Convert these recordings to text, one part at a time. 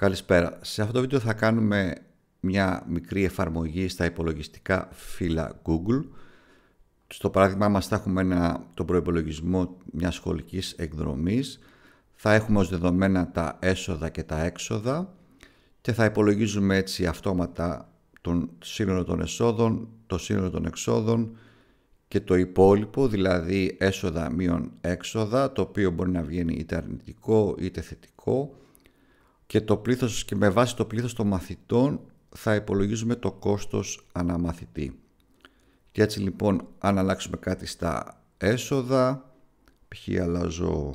Καλησπέρα. Σε αυτό το βίντεο θα κάνουμε μια μικρή εφαρμογή στα υπολογιστικά φύλλα Google. Στο παράδειγμα μας θα έχουμε ένα, τον προϋπολογισμό μιας σχολικής εκδρομής. Θα έχουμε ως δεδομένα τα έσοδα και τα έξοδα και θα υπολογίζουμε έτσι αυτόματα τον σύνολο των εσόδων, το σύνολο των εξόδων και το υπόλοιπο, δηλαδή έσοδα μείον έξοδα, το οποίο μπορεί να βγαίνει είτε αρνητικό είτε θετικό και, το πλήθος, και με βάση το πλήθος των μαθητών θα υπολογίζουμε το κόστος αναμαθητή. Και έτσι λοιπόν αν αλλάξουμε κάτι στα έσοδα, π.χ. αλλάζω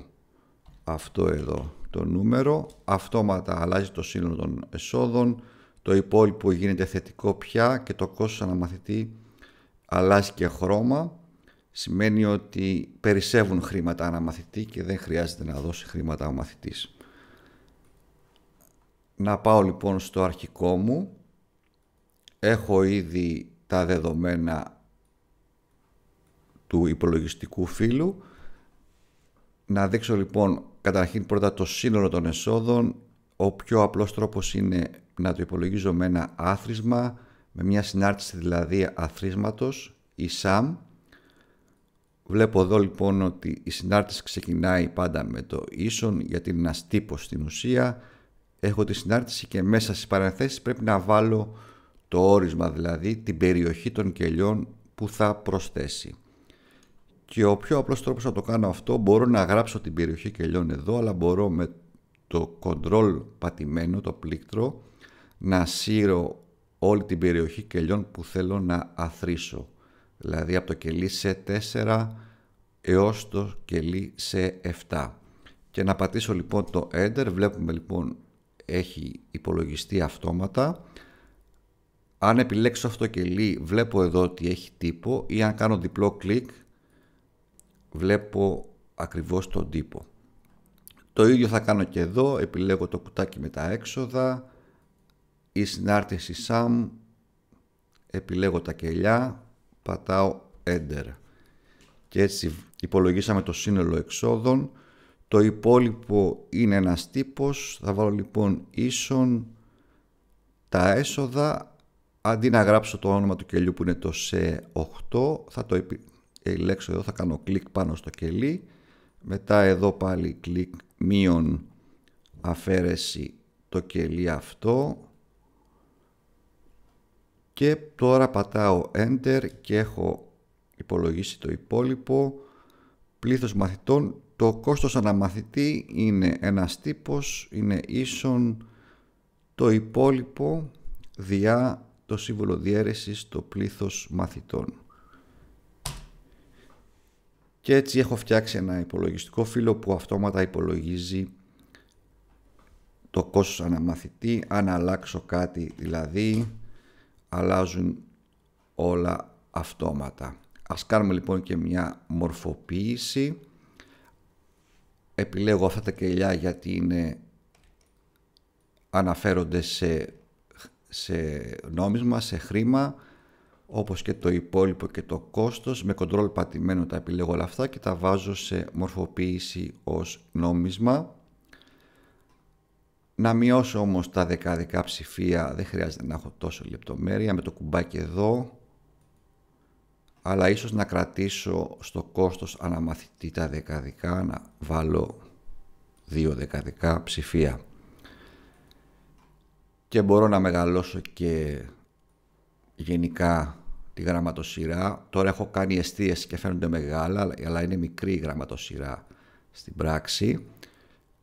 αυτό εδώ το νούμερο, αυτόματα αλλάζει το σύνολο των εσόδων, το υπόλοιπο γίνεται θετικό πια και το κόστος αναμαθητή αλλάζει και χρώμα, σημαίνει ότι περισσεύουν χρήματα αναμαθητή και δεν χρειάζεται να δώσει χρήματα ο μαθητής. Να πάω λοιπόν στο αρχικό μου. Έχω ήδη τα δεδομένα του υπολογιστικού φύλου. Να δείξω λοιπόν καταρχήν πρώτα το σύνολο των εσόδων. Ο πιο απλός τρόπος είναι να το υπολογίζω με ένα άθροισμα, με μια συνάρτηση δηλαδή αθροίσματος ή SAM. Βλέπω εδώ λοιπόν ότι η ΣΑΜ. βλεπω εδω ξεκινάει πάντα με το ίσον γιατί είναι ένας τύπος στην ουσία έχω τη συνάρτηση και μέσα στις παρενθέσεις πρέπει να βάλω το όρισμα, δηλαδή την περιοχή των κελιών που θα προσθέσει. Και ο πιο απλός τρόπος να το κάνω αυτό, μπορώ να γράψω την περιοχή κελιών εδώ, αλλά μπορώ με το control πατημένο, το πλήκτρο, να σύρω όλη την περιοχή κελιών που θέλω να αθρίσω. Δηλαδή από το κελί σε 4 έως το κελί σε 7. Και να πατήσω λοιπόν το Enter, βλέπουμε λοιπόν έχει υπολογιστεί αυτόματα. Αν επιλέξω αυτό κελί βλέπω εδώ ότι έχει τύπο ή αν κάνω διπλό κλικ βλέπω ακριβώς τον τύπο. Το ίδιο θα κάνω και εδώ, επιλέγω το κουτάκι με τα έξοδα, η συνάρτηση SAM, επιλέγω τα κελιά, πατάω Enter. Και έτσι υπολογίσαμε το σύνολο εξόδων το υπόλοιπο είναι ένας τύπος. Θα βάλω λοιπόν ίσον τα έσοδα. Αντί να γράψω το όνομα του κελιού που είναι το σε 8, θα το ελέξω ε, εδώ, θα κάνω κλικ πάνω στο κελί. Μετά εδώ πάλι κλικ μείον αφαίρεση το κελί αυτό και τώρα πατάω Enter και έχω υπολογίσει το υπόλοιπο πλήθος μαθητών το κόστος αναμαθητή είναι ένας τύπος, είναι ίσον το υπόλοιπο διά το σύμβολο διαίρεσης το πλήθος μαθητών. Και έτσι έχω φτιάξει ένα υπολογιστικό φύλλο που αυτόματα υπολογίζει το κόστος αναμαθητή, αν αλλάξω κάτι δηλαδή αλλάζουν όλα αυτόματα. Ας κάνουμε λοιπόν και μια μορφοποίηση επιλέγω αυτά τα κελιά γιατί είναι αναφέρονται σε, σε νόμισμα, σε χρήμα όπως και το υπόλοιπο και το κόστος με κοντρόλ πατημένο τα επιλέγω όλα αυτά και τα βάζω σε μορφοποίηση ως νόμισμα να μειώσω όμως τα δεκάδικα ψηφία δεν χρειάζεται να έχω τόσο λεπτομέρεια με το κουμπάκι εδώ αλλά ίσως να κρατήσω στο κόστος αναμαθητή τα δεκαδικά, να βάλω δύο δεκαδικά ψηφία. Και μπορώ να μεγαλώσω και γενικά τη γραμματοσυρά. Τώρα έχω κάνει εστίες και φαίνονται μεγάλα, αλλά είναι μικρή η γραμματοσυρά στην πράξη.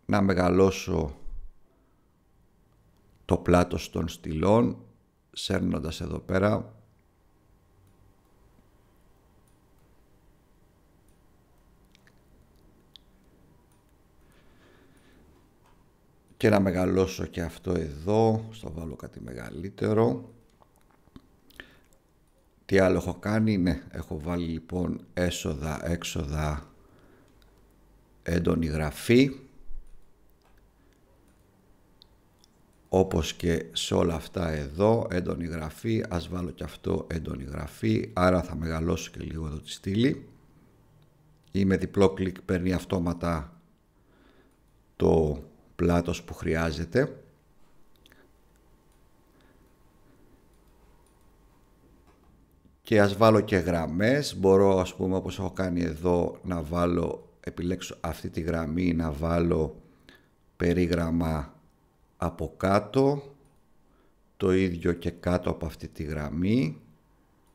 Να μεγαλώσω το πλάτος των στυλών, σέρνοντας εδώ πέρα και να μεγαλώσω και αυτό εδώ, στο βάλω κάτι μεγαλύτερο. Τι άλλο έχω κάνει, ναι, έχω βάλει λοιπόν έσοδα, έξοδα, έντονη γραφή. Όπως και σε όλα αυτά εδώ, έντονη γραφή, ας βάλω και αυτό έντονη γραφή, άρα θα μεγαλώσω και λίγο εδώ τη στήλη. Ή με διπλό κλικ παίρνει αυτόματα το πλάτος που χρειάζεται. Και ας βάλω και γραμμές. Μπορώ ας πούμε όπως έχω κάνει εδώ να βάλω, επιλέξω αυτή τη γραμμή, να βάλω περίγραμμα από κάτω. Το ίδιο και κάτω από αυτή τη γραμμή.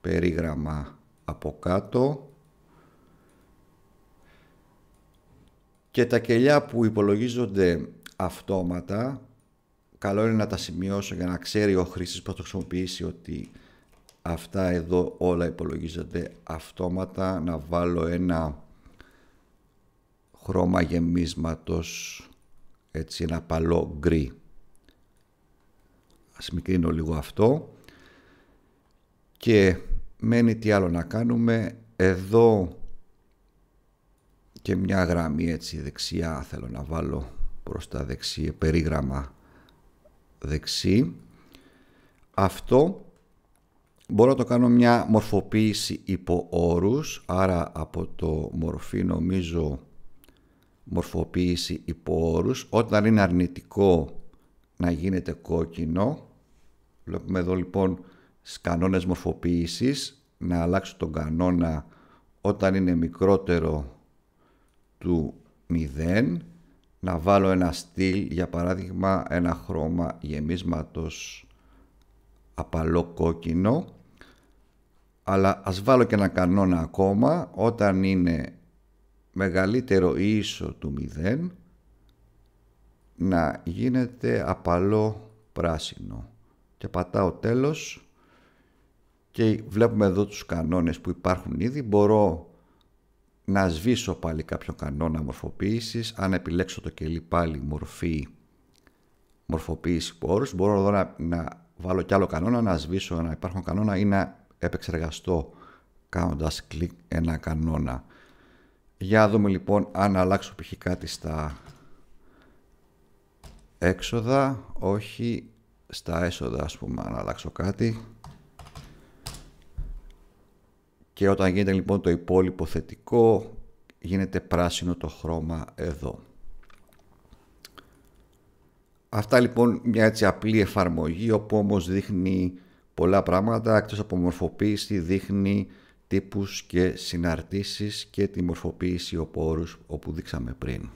Περίγραμμα από κάτω. και τα κελιά που υπολογίζονται αυτόματα. Καλό είναι να τα σημειώσω για να ξέρει ο χρήστης που το χρησιμοποιήσει ότι αυτά εδώ όλα υπολογίζονται αυτόματα. Να βάλω ένα χρώμα γεμίσματος, έτσι ένα παλό γκρι. Ας μικρύνω λίγο αυτό. Και μένει τι άλλο να κάνουμε. Εδώ και μια γραμμή έτσι δεξιά θέλω να βάλω προς τα δεξί, περίγραμμα δεξί. Αυτό μπορώ να το κάνω μια μορφοποίηση υπό όρους, άρα από το μορφή νομίζω μορφοποίηση υπό όρους. Όταν είναι αρνητικό να γίνεται κόκκινο, βλέπουμε εδώ λοιπόν στις κανόνες μορφοποίησης, να αλλάξω τον κανόνα όταν είναι μικρότερο του 0 να βάλω ένα στυλ, για παράδειγμα ένα χρώμα γεμίσματος απαλό κόκκινο αλλά ας βάλω και ένα κανόνα ακόμα όταν είναι μεγαλύτερο ή ίσο του 0 να γίνεται απαλό πράσινο και πατάω τέλος και βλέπουμε εδώ τους κανόνες που υπάρχουν ήδη μπορώ να σβήσω πάλι κάποιο κανόνα μορφοποίησης, αν επιλέξω το κελί πάλι μορφή μορφοποίηση πόρους, μπορώ εδώ να, βάλω κι άλλο κανόνα, να σβήσω να υπάρχουν κανόνα ή να επεξεργαστώ κάνοντας κλικ ένα κανόνα. Για δούμε λοιπόν αν αλλάξω π.χ. κάτι στα έξοδα, όχι στα έσοδα ας πούμε, αν αλλάξω κάτι. Και όταν γίνεται λοιπόν το υπόλοιπο θετικό, γίνεται πράσινο το χρώμα εδώ. Αυτά λοιπόν μια έτσι απλή εφαρμογή όπου όμως δείχνει πολλά πράγματα εκτός από μορφοποίηση δείχνει τύπους και συναρτήσεις και τη μορφοποίηση οπόρους όπου δείξαμε πριν.